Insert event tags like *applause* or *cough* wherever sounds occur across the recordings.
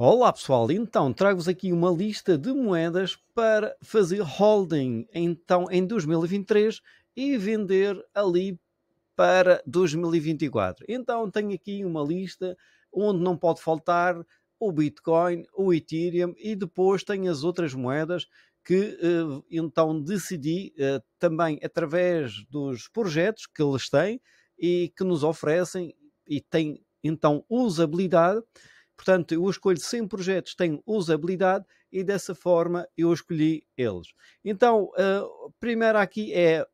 Olá pessoal, então trago-vos aqui uma lista de moedas para fazer holding então em 2023 e vender ali para 2024. Então tenho aqui uma lista onde não pode faltar o Bitcoin, o Ethereum e depois tenho as outras moedas que eh, então decidi eh, também através dos projetos que eles têm e que nos oferecem e têm então usabilidade Portanto, eu escolho 100 projetos que têm usabilidade e dessa forma eu escolhi eles. Então, uh, ah, primeiro aqui é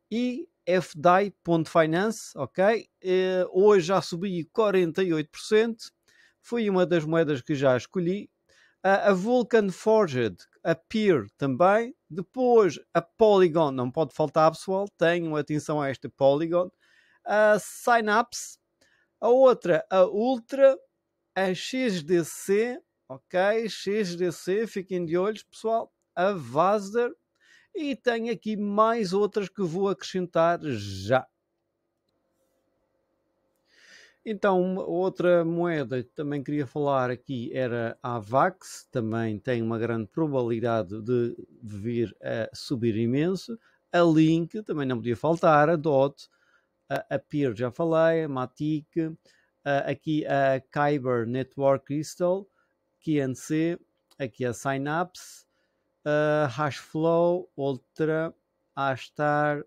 ifdai.finance, ok? Uh, hoje já subi 48%, foi uma das moedas que já escolhi. Uh, a Vulcan Forged, a Peer também. Depois a Polygon, não pode faltar pessoal, tenham atenção a esta Polygon. A Synapse, a outra, a Ultra, a XDC, ok? XDC, fiquem de olhos, pessoal. A Vaster. E tenho aqui mais outras que vou acrescentar já. Então, outra moeda que também queria falar aqui era a VAX, também tem uma grande probabilidade de vir a subir imenso. A Link também não podia faltar, a DOT, a, a PIR já falei, a Matic, uh, aqui a Kyber Network Crystal, QNC, aqui a Synapse, uh, Hashflow, Ultra, Astar,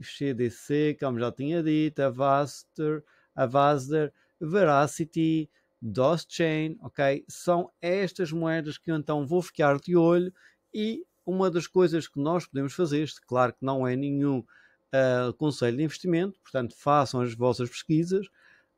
CDC, como já tinha dito, Avaster, Avasder, Veracity, DOSChain, ok? São estas moedas que eu então vou ficar de olho e uma das coisas que nós podemos fazer, claro que não é nenhum uh, conselho de investimento, portanto façam as vossas pesquisas,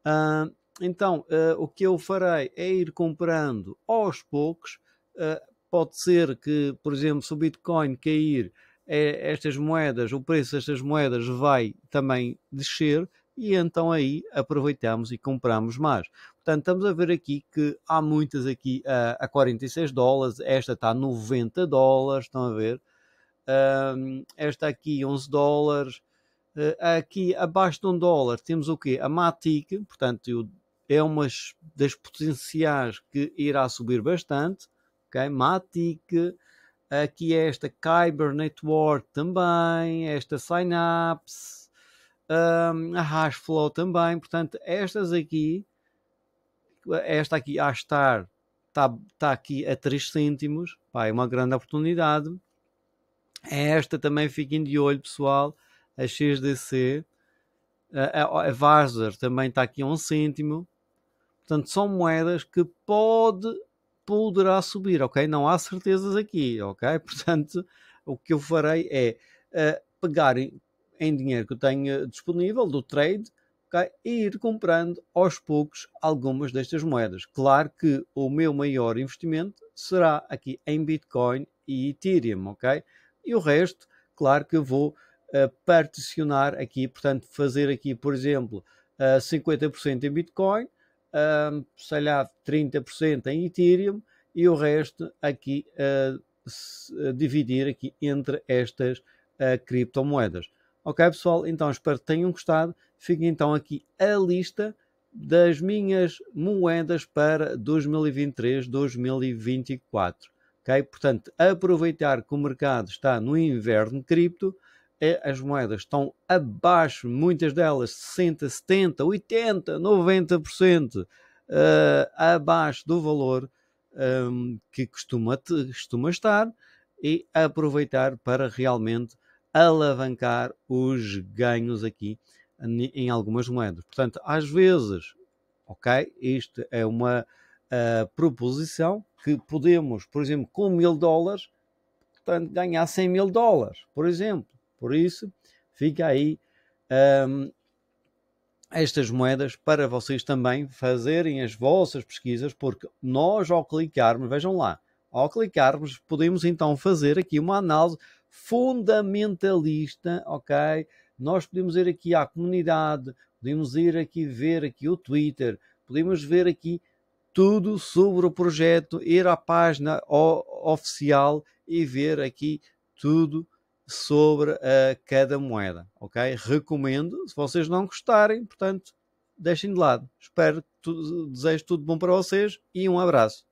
uh, então, eh, o que eu farei é ir comprando aos poucos. Eh, pode ser que, por exemplo, se o Bitcoin cair, eh, estas moedas, o preço destas moedas vai também descer e então aí aproveitamos e compramos mais. Portanto, estamos a ver aqui que há muitas aqui a, a 46 dólares, esta está a 90 dólares, estão a ver? esta aqui 11 dólares, uh, aqui abaixo de 1 um dólar temos o quê? A Matic, portanto é uma das potenciais que irá subir bastante. Okay? Matic, aqui é esta Kyber Network também, esta Synapse, um, a Hashflow também. Portanto, estas aqui, esta aqui, a Star, está tá aqui a 3 cêntimos, é uma grande oportunidade. Esta também fiquem de olho, pessoal, a XDC. A, a, a também está aqui a 1 um cêntimo. Portanto, são moedas que pode, poderá subir, ok? Não há certezas aqui, ok? *laughs* Portanto, o que eu farei é uh, pegar em, dinheiro que eu tenho disponível do trade okay? e ir comprando aos poucos algumas destas moedas. Claro que o meu maior investimento será aqui em Bitcoin e Ethereum, ok? E o resto, claro que eu vou uh, particionar aqui, portanto, fazer aqui, por exemplo, uh, eh, 50% em Bitcoin, uh, sei lá, 30% em Ethereum e o resto aqui uh, dividir aqui entre estas uh, criptomoedas. Ok, pessoal? Então espero que tenham gostado. Fica então aqui a lista das minhas moedas para 2023-2024. Ok? Portanto, aproveitar que o mercado está no inverno cripto é, as moedas estão abaixo, muitas delas 60, 70, 80, 90% uh, abaixo do valor um, ehm, que costuma, costuma estar e aproveitar para realmente alavancar os ganhos aqui em algumas moedas. Portanto, às vezes, ok, isto é uma uh, proposição que podemos, por exemplo, com mil dólares, portanto, ganhar 100 mil dólares, por exemplo. Por isso, fica aí um, estas moedas para vocês também fazerem as vossas pesquisas, porque nós ao clicarmos, vejam lá, ao clicarmos podemos então fazer aqui uma análise fundamentalista, ok? Nós podemos ir aqui à comunidade, podemos ir aqui ver aqui o Twitter, podemos ver aqui tudo sobre o projeto, ir à página oficial e ver aqui tudo sobre uh, cada moeda, ok? Recomendo, se vocês não gostarem, portanto, deixem de lado. Espero, tu, desejo tudo bom para vocês e um abraço.